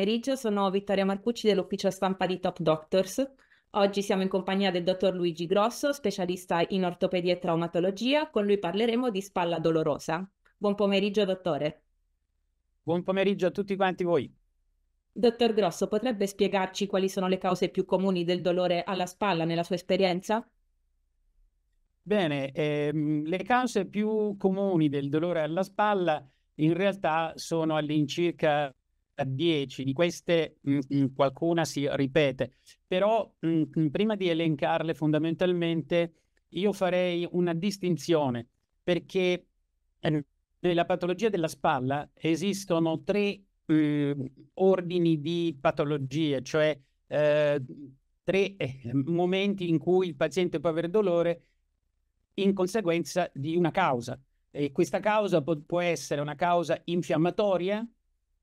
pomeriggio, sono Vittoria Marcucci dell'ufficio stampa di Top Doctors. Oggi siamo in compagnia del dottor Luigi Grosso, specialista in ortopedia e traumatologia. Con lui parleremo di spalla dolorosa. Buon pomeriggio, dottore. Buon pomeriggio a tutti quanti voi. Dottor Grosso, potrebbe spiegarci quali sono le cause più comuni del dolore alla spalla nella sua esperienza? Bene, ehm, le cause più comuni del dolore alla spalla in realtà sono all'incirca 10, di queste mh, mm, mm, qualcuna si ripete, però mh, mm, prima di elencarle fondamentalmente io farei una distinzione perché eh, nella patologia della spalla esistono tre mh, ordini di patologie, cioè eh, tre eh, momenti in cui il paziente può avere dolore in conseguenza di una causa. E questa causa può, può essere una causa infiammatoria,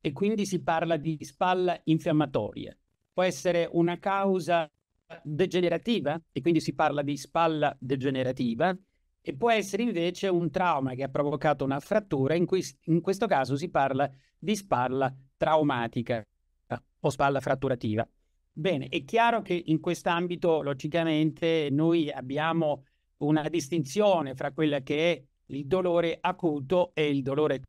e quindi si parla di spalla infiammatoria. Può essere una causa degenerativa e quindi si parla di spalla degenerativa e può essere invece un trauma che ha provocato una frattura, in, cui, in questo caso si parla di spalla traumatica ah, o spalla fratturativa. Bene, è chiaro che in quest'ambito logicamente noi abbiamo una distinzione fra quella che è il dolore acuto e il dolore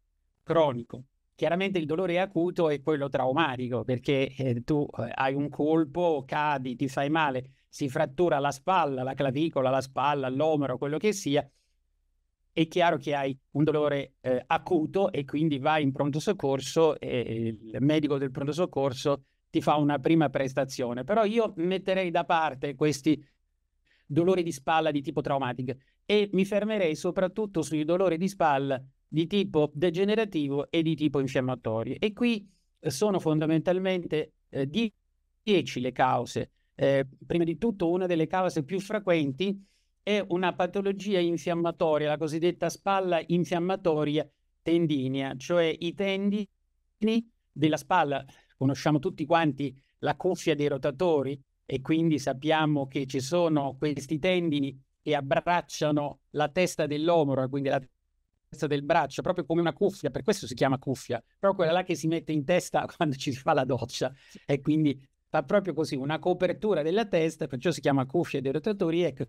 cronico. Chiaramente il dolore acuto è quello traumatico, perché eh, tu eh, hai un colpo, cadi, ti fai male, si frattura la spalla, la clavicola, la spalla, l'omero, quello che sia, è chiaro che hai un dolore eh, acuto e quindi vai in pronto soccorso e il medico del pronto soccorso ti fa una prima prestazione. Però io metterei da parte questi dolori di spalla di tipo traumatico e mi fermerei soprattutto sui dolori di spalla di tipo degenerativo e di tipo infiammatorio. E qui eh, sono fondamentalmente 10 eh, le cause. Eh, prima di tutto, una delle cause più frequenti è una patologia infiammatoria, la cosiddetta spalla infiammatoria tendinea, cioè i tendini della spalla. Conosciamo tutti quanti la cuffia dei rotatori e quindi sappiamo che ci sono questi tendini che abbracciano la testa dell'omero, quindi la del braccio, proprio come una cuffia, per questo si chiama cuffia, però quella là che si mette in testa quando ci si fa la doccia e quindi fa proprio così una copertura della testa, perciò si chiama cuffia dei rotatori. Ecco,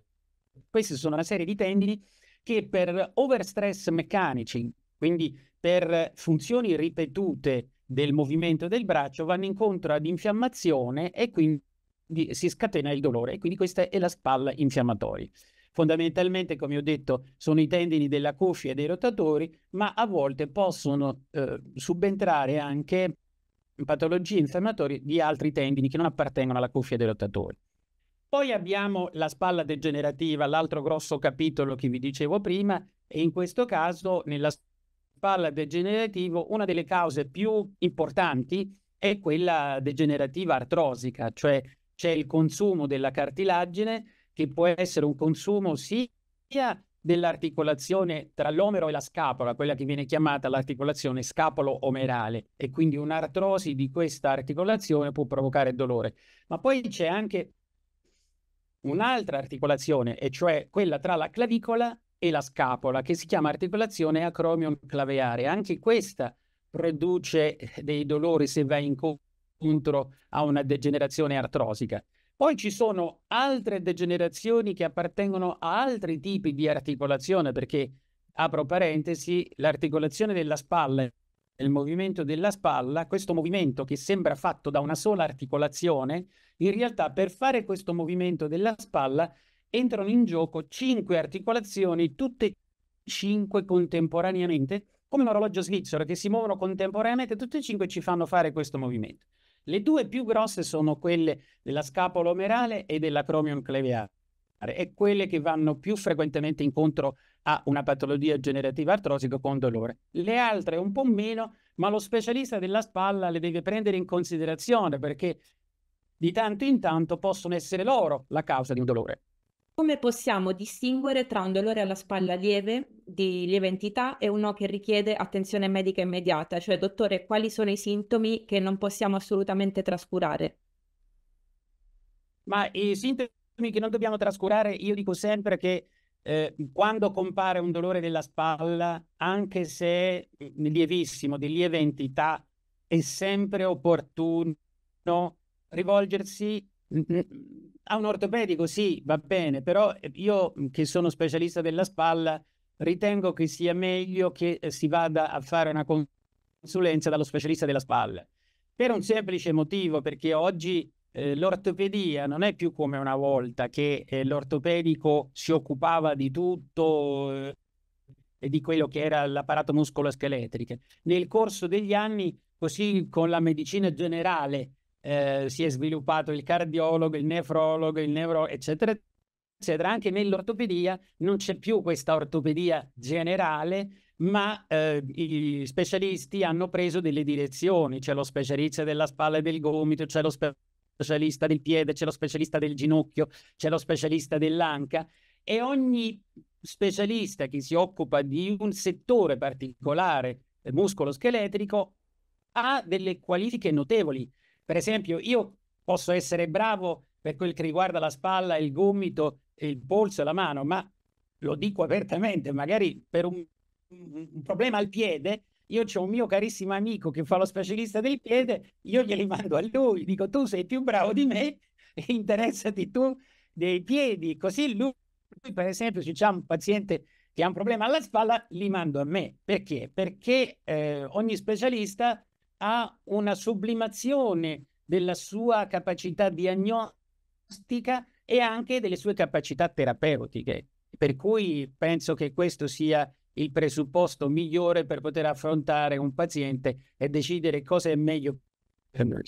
queste sono una serie di tendini che per overstress meccanici, quindi per funzioni ripetute del movimento del braccio, vanno incontro ad infiammazione e quindi si scatena il dolore e quindi questa è la spalla infiammatoria. Fondamentalmente, come ho detto, sono i tendini della cuffia e dei rotatori, ma a volte possono eh, subentrare anche patologie infiammatorie di altri tendini che non appartengono alla cuffia dei rotatori. Poi abbiamo la spalla degenerativa, l'altro grosso capitolo che vi dicevo prima, e in questo caso nella spalla degenerativa una delle cause più importanti è quella degenerativa artrosica, cioè c'è il consumo della cartilagine che può essere un consumo sia dell'articolazione tra l'omero e la scapola, quella che viene chiamata l'articolazione scapolo-omerale, e quindi un'artrosi di questa articolazione può provocare dolore. Ma poi c'è anche un'altra articolazione, e cioè quella tra la clavicola e la scapola, che si chiama articolazione acromion claveare. Anche questa produce eh, dei dolori se va incontro a una degenerazione artrosica. Poi ci sono altre degenerazioni che appartengono a altri tipi di articolazione, perché, apro parentesi, l'articolazione della spalla il movimento della spalla, questo movimento che sembra fatto da una sola articolazione, in realtà per fare questo movimento della spalla entrano in gioco cinque articolazioni, tutte cinque contemporaneamente, come un orologio svizzero, che si muovono contemporaneamente, tutte e cinque ci fanno fare questo movimento. Le due più grosse sono quelle della scapola omerale e della cromion cleviare e quelle che vanno più frequentemente incontro a una patologia generativa artrosica con dolore. Le altre un po' meno, ma lo specialista della spalla le deve prendere in considerazione perché di tanto in tanto possono essere loro la causa di un dolore. Come possiamo distinguere tra un dolore alla spalla lieve di lieve entità e uno che richiede attenzione medica immediata, cioè dottore, quali sono i sintomi che non possiamo assolutamente trascurare? Ma i sintomi che non dobbiamo trascurare, io dico sempre che eh, quando compare un dolore della spalla, anche se è mm, lievissimo, di lieve entità, è sempre opportuno rivolgersi mm, mm, a un ortopedico, sì, va bene, però io che sono specialista della spalla ritengo che sia meglio che eh, si vada a fare una consulenza dallo specialista della spalla. Per un semplice motivo, perché oggi eh, l'ortopedia non è più come una volta che eh, l'ortopedico si occupava di tutto eh, e di quello che era l'apparato muscoloscheletrico. Nel corso degli anni, così con la medicina generale, eh, si è sviluppato il cardiologo, il nefrologo, il neuro, eccetera, eccetera, anche nell'ortopedia non c'è più questa ortopedia generale, ma eh, i specialisti hanno preso delle direzioni, c'è lo specialista della spalla e del gomito, c'è lo specialista del piede, c'è lo specialista del ginocchio, c'è lo specialista dell'anca e ogni specialista che si occupa di un settore particolare eh, muscolo scheletrico ha delle qualifiche notevoli. Per esempio, io posso essere bravo per quel che riguarda la spalla e il gomito il polso e la mano, ma lo dico apertamente, magari per un, un problema al piede, io ho un mio carissimo amico che fa lo specialista del piede, io glieli mando a lui, dico tu sei più bravo di me, interessati tu dei piedi, così lui, per esempio se c'è un paziente che ha un problema alla spalla, li mando a me. Perché? Perché eh, ogni specialista ha una sublimazione della sua capacità diagnostica e anche delle sue capacità terapeutiche. Per cui penso che questo sia il presupposto migliore per poter affrontare un paziente e decidere cosa è meglio per noi.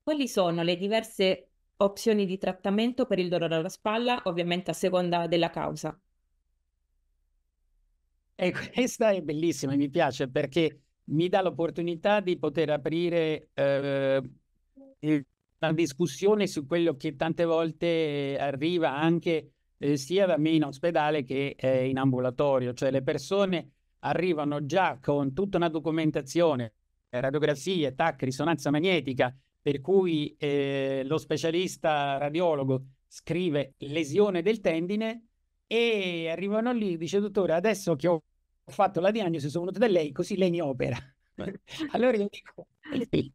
Quali sono le diverse opzioni di trattamento per il dolore alla spalla, ovviamente a seconda della causa? E questa è bellissima, mi piace perché mi dà l'opportunità di poter aprire eh, la discussione su quello che tante volte eh, arriva anche eh, sia da me in ospedale che eh, in ambulatorio, cioè le persone arrivano già con tutta una documentazione, radiografie, TAC, risonanza magnetica, per cui eh, lo specialista radiologo scrive lesione del tendine e arrivano lì, dice dottore, adesso che ho fatto la diagnosi, sono venuto da lei, così lei mi opera. allora io dico,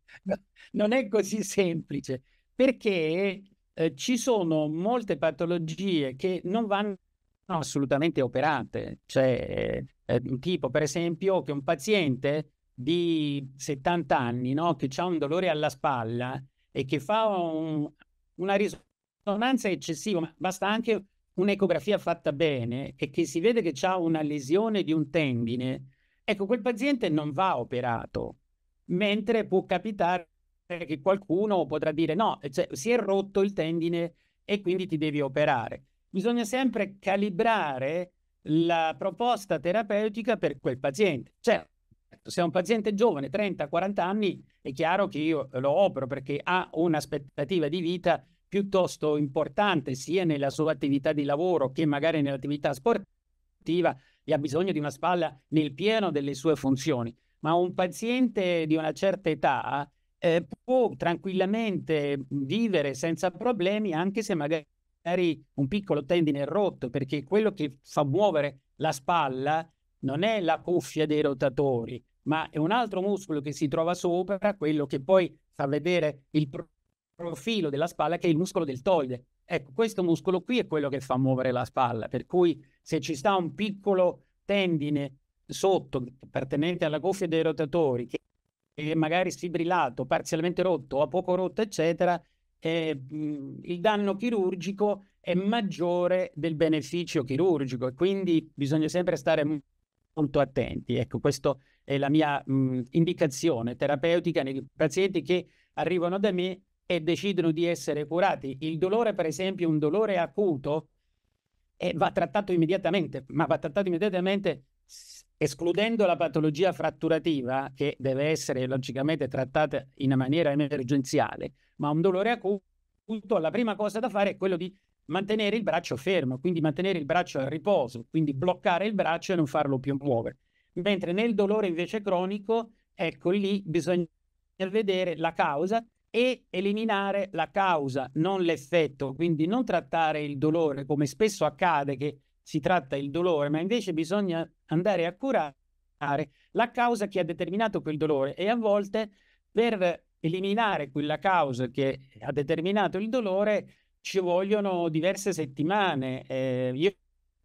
non è così semplice perché eh, ci sono molte patologie che non vanno assolutamente operate, cioè eh, tipo per esempio che un paziente di 70 anni no, che ha un dolore alla spalla e che fa un, una risonanza eccessiva, ma basta anche un'ecografia fatta bene e che si vede che ha una lesione di un tendine, ecco quel paziente non va operato mentre può capitare che qualcuno potrà dire no, cioè, si è rotto il tendine e quindi ti devi operare. Bisogna sempre calibrare la proposta terapeutica per quel paziente. Certo, se è un paziente giovane, 30-40 anni, è chiaro che io lo opero perché ha un'aspettativa di vita piuttosto importante sia nella sua attività di lavoro che magari nell'attività sportiva e ha bisogno di una spalla nel pieno delle sue funzioni ma un paziente di una certa età eh, può tranquillamente vivere senza problemi anche se magari un piccolo tendine è rotto, perché quello che fa muovere la spalla non è la cuffia dei rotatori, ma è un altro muscolo che si trova sopra, quello che poi fa vedere il profilo della spalla, che è il muscolo deltoide. Ecco, questo muscolo qui è quello che fa muovere la spalla, per cui se ci sta un piccolo tendine sotto, appartenente alla cuffia dei rotatori, che è magari sfibrillato, parzialmente rotto o a poco rotto, eccetera, eh, il danno chirurgico è maggiore del beneficio chirurgico e quindi bisogna sempre stare molto attenti. Ecco, questa è la mia mh, indicazione terapeutica nei pazienti che arrivano da me e decidono di essere curati. Il dolore, per esempio, un dolore acuto, eh, va trattato immediatamente, ma va trattato immediatamente escludendo la patologia fratturativa, che deve essere logicamente trattata in maniera emergenziale, ma un dolore acuto, la prima cosa da fare è quello di mantenere il braccio fermo, quindi mantenere il braccio a riposo, quindi bloccare il braccio e non farlo più muovere. Mentre nel dolore invece cronico, ecco lì bisogna vedere la causa e eliminare la causa, non l'effetto, quindi non trattare il dolore come spesso accade che si tratta il dolore, ma invece bisogna andare a curare la causa che ha determinato quel dolore e a volte per eliminare quella causa che ha determinato il dolore ci vogliono diverse settimane. Eh, io,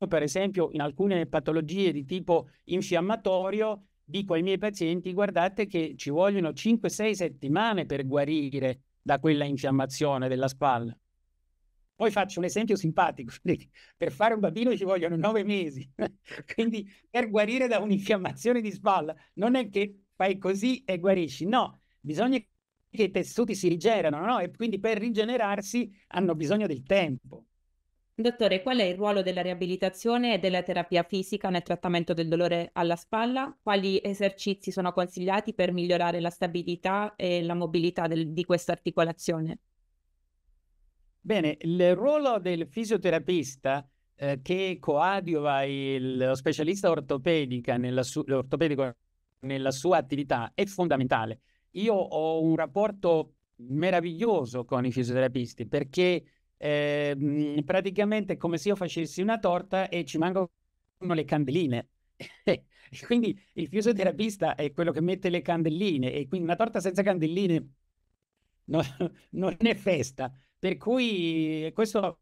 per esempio, in alcune patologie di tipo infiammatorio dico ai miei pazienti guardate che ci vogliono 5-6 settimane per guarire da quella infiammazione della spalla. Poi faccio un esempio simpatico, per fare un bambino ci vogliono nove mesi, quindi per guarire da un'infiammazione di spalla non è che fai così e guarisci, no, bisogna che i tessuti si rigenerano no? e quindi per rigenerarsi hanno bisogno del tempo. Dottore, qual è il ruolo della riabilitazione e della terapia fisica nel trattamento del dolore alla spalla? Quali esercizi sono consigliati per migliorare la stabilità e la mobilità del, di questa articolazione? Bene, il ruolo del fisioterapista eh, che coadiuva il, lo specialista ortopedica nella su, ortopedico nella sua attività è fondamentale. Io ho un rapporto meraviglioso con i fisioterapisti perché eh, praticamente è come se io facessi una torta e ci mancano le candeline. quindi il fisioterapista è quello che mette le candeline e quindi una torta senza candeline no, non è festa. Per cui questo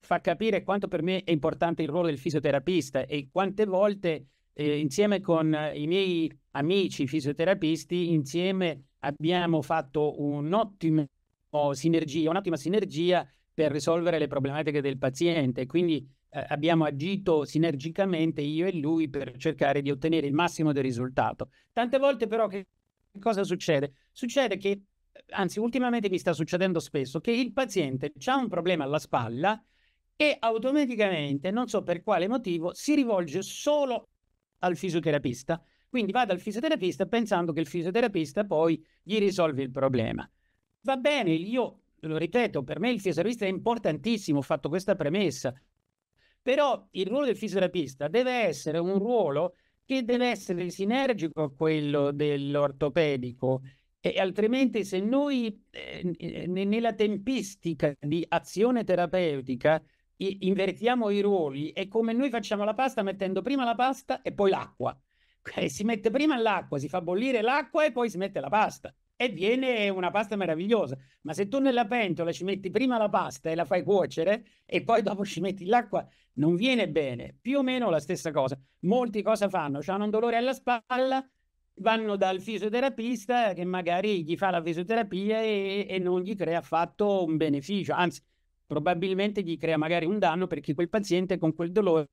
fa capire quanto per me è importante il ruolo del fisioterapista e quante volte eh, insieme con i miei amici fisioterapisti, insieme abbiamo fatto un'ottima sinergia, un'ottima sinergia per risolvere le problematiche del paziente. Quindi eh, abbiamo agito sinergicamente io e lui per cercare di ottenere il massimo del risultato. Tante volte però che cosa succede? Succede che anzi ultimamente mi sta succedendo spesso, che il paziente ha un problema alla spalla e automaticamente, non so per quale motivo, si rivolge solo al fisioterapista. Quindi va dal fisioterapista pensando che il fisioterapista poi gli risolve il problema. Va bene, io lo ripeto, per me il fisioterapista è importantissimo, ho fatto questa premessa, però il ruolo del fisioterapista deve essere un ruolo che deve essere sinergico a quello dell'ortopedico e altrimenti se noi eh, nella tempistica di azione terapeutica invertiamo i ruoli, è come noi facciamo la pasta mettendo prima la pasta e poi l'acqua. E si mette prima l'acqua, si fa bollire l'acqua e poi si mette la pasta e viene una pasta meravigliosa. Ma se tu nella pentola ci metti prima la pasta e la fai cuocere e poi dopo ci metti l'acqua, non viene bene. Più o meno la stessa cosa. Molti cosa fanno? Hanno un dolore alla spalla, vanno dal fisioterapista che magari gli fa la fisioterapia e, e non gli crea affatto un beneficio, anzi probabilmente gli crea magari un danno perché quel paziente con quel dolore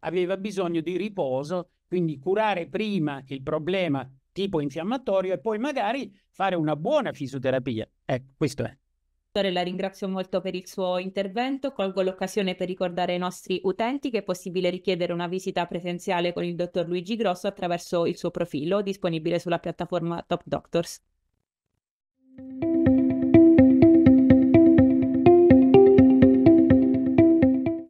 aveva bisogno di riposo, quindi curare prima il problema tipo infiammatorio e poi magari fare una buona fisioterapia. Ecco, questo è la ringrazio molto per il suo intervento. Colgo l'occasione per ricordare ai nostri utenti che è possibile richiedere una visita presenziale con il dottor Luigi Grosso attraverso il suo profilo disponibile sulla piattaforma Top Doctors.